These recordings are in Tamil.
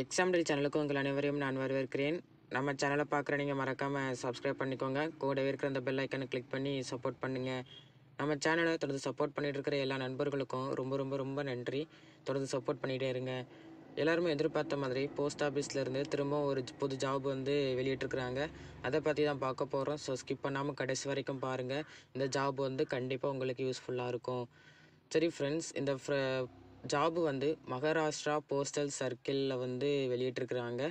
எக்ஸாம்பிள் சேனலுக்கு உங்கள் அனைவரையும் நான் வரவேற்கிறேன் நம்ம சேனலை பார்க்குற நீங்கள் மறக்காமல் சப்ஸ்கிரைப் பண்ணிக்கோங்க கூடவே இருக்கிற அந்த பெல் ஐக்கனை கிளிக் பண்ணி சப்போர்ட் பண்ணுங்கள் நம்ம சேனலை தொடர்ந்து சப்போர்ட் பண்ணிகிட்டு இருக்கிற எல்லா நண்பர்களுக்கும் ரொம்ப ரொம்ப ரொம்ப நன்றி தொடர்ந்து சப்போர்ட் பண்ணிகிட்டே இருங்க எல்லாருமே எதிர்பார்த்த மாதிரி போஸ்ட் ஆஃபீஸ்லேருந்து திரும்பவும் ஒரு புது ஜாப் வந்து வெளியிட்டிருக்கிறாங்க அதை பற்றி தான் பார்க்க போகிறோம் ஸோ ஸ்கிப் பண்ணாமல் கடைசி வரைக்கும் பாருங்கள் இந்த ஜாப் வந்து கண்டிப்பாக உங்களுக்கு யூஸ்ஃபுல்லாக இருக்கும் சரி ஃப்ரெண்ட்ஸ் இந்த ஜாபு வந்து மகாராஷ்டிரா போஸ்டல் சர்க்கிளில் வந்து வெளியிட்டிருக்கிறாங்க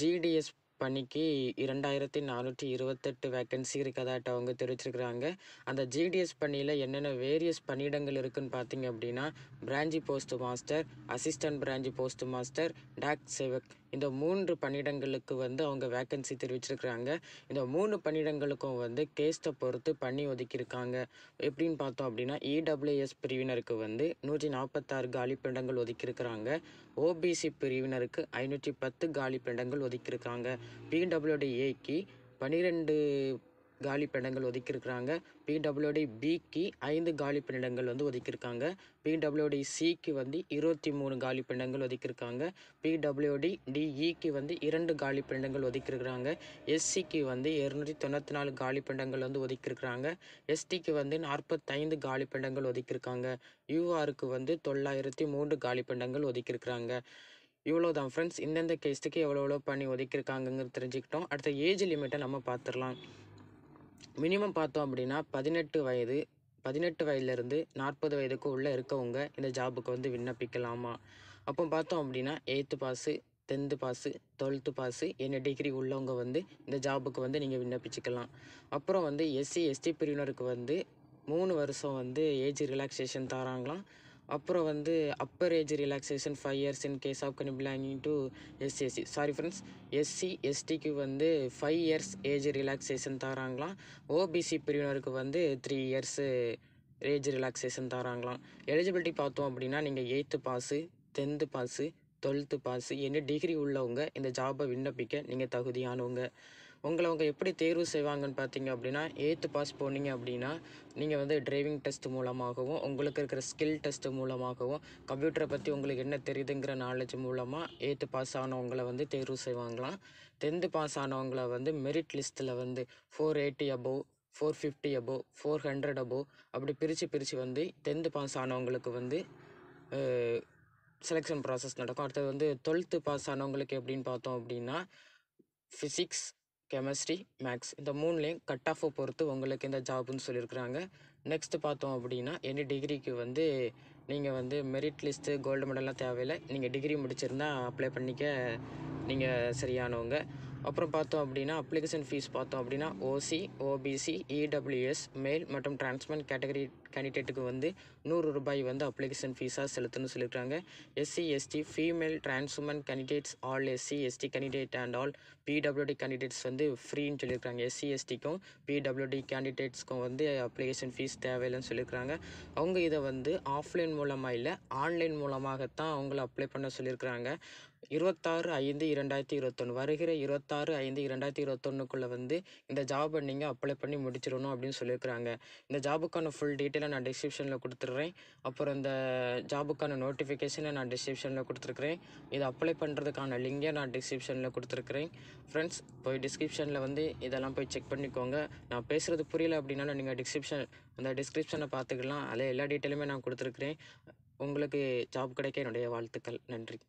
ஜிடிஎஸ் பணிக்கு இரண்டாயிரத்தி நானூற்றி இருபத்தெட்டு வேக்கன்சி இருக்கதாட்ட அவங்க தெரிவிச்சிருக்கிறாங்க அந்த ஜிடிஎஸ் பணியில் என்னென்ன வேரியஸ் பணியிடங்கள் இருக்குதுன்னு பார்த்தீங்க அப்படின்னா branch post master assistant branch post master Dak Sevak இந்த மூன்று பணியிடங்களுக்கு வந்து அவங்க வேக்கன்சி தெரிவிச்சிருக்கிறாங்க இந்த மூணு பணியிடங்களுக்கும் வந்து கேஸ்ட்டை பொறுத்து பண்ணி ஒதுக்கியிருக்காங்க எப்படின்னு பார்த்தோம் அப்படின்னா இடபிள்யூஎஸ் e பிரிவினருக்கு வந்து நூற்றி நாற்பத்தாறு காலி பணியிடங்கள் ஒதுக்கியிருக்கிறாங்க ஓபிசி பிரிவினருக்கு ஐநூற்றி பத்து காலி பணியிடங்கள் ஒதுக்கியிருக்காங்க பிடபிள்யூடிஏக்கு பன்னிரெண்டு காலி பணியிடங்கள் ஒதுக்கியிருக்கிறாங்க பிடபிள்யூடி பிக்கு ஐந்து காலி பணியிடங்கள் வந்து ஒதுக்கியிருக்காங்க பிடபிள்யூடி சிக்கு வந்து இருபத்தி மூணு காலி பணியிடங்கள் ஒதுக்கியிருக்காங்க பிடபிள்யூடி டிஇக்கு e வந்து இரண்டு காலி பணியிடங்கள் ஒதுக்கியிருக்கிறாங்க எஸ்சிக்கு வந்து இரநூத்தி தொண்ணூற்றி நாலு காலி பணியிடங்கள் வந்து ஒதுக்கியிருக்கிறாங்க எஸ்டிக்கு வந்து நாற்பத்தைந்து காலி பணியிடங்கள் ஒதுக்கியிருக்காங்க யூஆருக்கு வந்து தொள்ளாயிரத்தி மூன்று காலி பண்டங்கள் ஒதுக்கியிருக்கிறாங்க இவ்வளோ தான் ஃப்ரெண்ட்ஸ் இந்தந்த கேஸ்ட்டுக்கு எவ்வளோ எவ்வளோ பண்ணி ஒதுக்கியிருக்காங்கங்கிறது தெரிஞ்சுக்கிட்டோம் அடுத்த ஏஜ் லிமிட்டை நம்ம பார்த்துடலாம் மினிமம் பார்த்தோம் அப்படின்னா பதினெட்டு வயது பதினெட்டு வயதுலேருந்து நாற்பது வயதுக்கு உள்ளே இருக்கவங்க இந்த ஜாபுக்கு வந்து விண்ணப்பிக்கலாமா அப்போ பார்த்தோம் அப்படின்னா eighth pass tenth pass twelfth pass என்ன டிகிரி உள்ளவங்க வந்து இந்த ஜாபுக்கு வந்து நீங்கள் விண்ணப்பிச்சுக்கலாம் அப்புறம் வந்து எஸ்சி எஸ்டி பிரிவினருக்கு வந்து மூணு வருஷம் வந்து ஏஜ் ரிலாக்ஸேஷன் தராங்களாம் அப்புறம் வந்து upper age relaxation five years in case of கனி belonging to SC SC sorry friends SC எஸ்டிக்கு வந்து ஃபைவ் இயர்ஸ் ஏஜ் ரிலாக்ஸேஷன் தராங்களாம் ஓபிசி பிரிவினருக்கு வந்து த்ரீ இயர்ஸு ஏஜ் ரிலாக்ஸேஷன் தராங்களாம் எலிஜிபிலிட்டி பார்த்தோம் அப்படின்னா நீங்கள் eighth pass tenth pass twelfth pass என்ன டிகிரி உள்ளவங்க இந்த ஜாபை விண்ணப்பிக்க நீங்கள் தகுதியானவங்க உங்களை அவங்க எப்படி தேர்வு செய்வாங்கன்னு பார்த்தீங்க அப்படின்னா எயித்து பாஸ் போனீங்க அப்படின்னா நீங்கள் வந்து டிரைவிங் டெஸ்ட் மூலமாகவும் உங்களுக்கு இருக்கிற ஸ்கில் டெஸ்ட் மூலமாகவும் கம்ப்யூட்டரை பற்றி உங்களுக்கு என்ன தெரியுதுங்கிற நாலேஜ் மூலமாக எயித்து பாஸ் ஆனவங்களை வந்து தேர்வு செய்வாங்களாம் டென்த்து பாஸ் ஆனவங்களை வந்து மெரிட் லிஸ்ட்டில் வந்து four eighty above four fifty above four hundred above அப்படி பிரித்து பிரித்து வந்து டென்த்து பாஸ் ஆனவங்களுக்கு வந்து செலெக்ஷன் ப்ராசஸ் நடக்கும் அடுத்தது வந்து டுவெல்த்து பாஸ் ஆனவங்களுக்கு எப்படின்னு பார்த்தோம் அப்படின்னா ஃபிசிக்ஸ் கெமிஸ்ட்ரி மேக்ஸ் இந்த மூணுலேயும் கட் ஆஃபை பொறுத்து உங்களுக்கு இந்த ஜாப்னு சொல்லியிருக்கிறாங்க நெக்ஸ்ட் பார்த்தோம் அப்படின்னா எனி டிகிரிக்கு வந்து நீங்கள் வந்து மெரிட் லிஸ்ட்டு கோல்டு மெடல்லாம் தேவையில்லை நீங்கள் டிகிரி முடிச்சிருந்தால் அப்ளை பண்ணிக்க நீங்கள் சரியானவங்க அப்புறம் பார்த்தோம் அப்படின்னா அப்ளிகேஷன் ஃபீஸ் பார்த்தோம் அப்படின்னா ஓசி ஓபிசி இடபிள்யூஎஸ் மேல் மற்றும் டிரான்ஸ்மென்ட் கேட்டகரி கேண்டிடேட்டுக்கு வந்து நூறு ரூபாய் வந்து அப்ளிகேஷன் ஃபீஸாக செலுத்தணும்னு சொல்லியிருக்காங்க SC ST female transwoman candidates all SC ST candidate and all PWD candidates வந்து ஃப்ரீன்னு சொல்லியிருக்காங்க எஸ்சி எஸ்டிக்கும் பிடபிள்யூடி கேண்டிடேட்ஸ்க்கும் வந்து அப்ளிகேஷன் ஃபீஸ் தேவையில்லைன்னு சொல்லியிருக்காங்க அவங்க இதை வந்து ஆஃப்லைன் மூலமாக இல்லை ஆன்லைன் மூலமாகத்தான் அவங்கள அப்ளை பண்ண சொல்லியிருக்கிறாங்க இருபத்தாறு ஐந்து இரண்டாயிரத்தி இருபத்தொன்று வருகிற இருபத்தாறு ஐந்து இரண்டாயிரத்தி இருபத்தொன்னுக்குள்ளே வந்து இந்த ஜாபை நீங்கள் அப்ளை பண்ணி முடிச்சிடணும் அப்படின்னு சொல்லியிருக்கிறாங்க இந்த ஜாபுக்கான ஃபுல் டீட்டெயிலாக நான் டிஸ்கிரிப்ஷனில் கொடுத்துட்றேன் அப்புறம் இந்த ஜாபுக்கான நோட்டிஃபிகேஷனை நான் டிஸ்கிரிப்ஷனில் கொடுத்துருக்குறேன் இது அப்ளை பண்ணுறதுக்கான லிங்கை நான் டிஸ்கிரிப்ஷனில் கொடுத்துருக்குறேன் ஃப்ரெண்ட்ஸ் போய் டிஸ்கிரிப்ஷனில் வந்து இதெல்லாம் போய் செக் பண்ணிக்கோங்க நான் பேசுகிறது புரியல அப்படின்னாலும் நீங்கள் டிஸ்கிரிப்ஷன் அந்த டிஸ்கிரிப்ஷனை பார்த்துக்கலாம் அதில் எல்லா டீட்டெயிலுமே நான் கொடுத்துருக்குறேன் உங்களுக்கு ஜாப் கிடைக்க என்னுடைய வாழ்த்துக்கள் நன்றி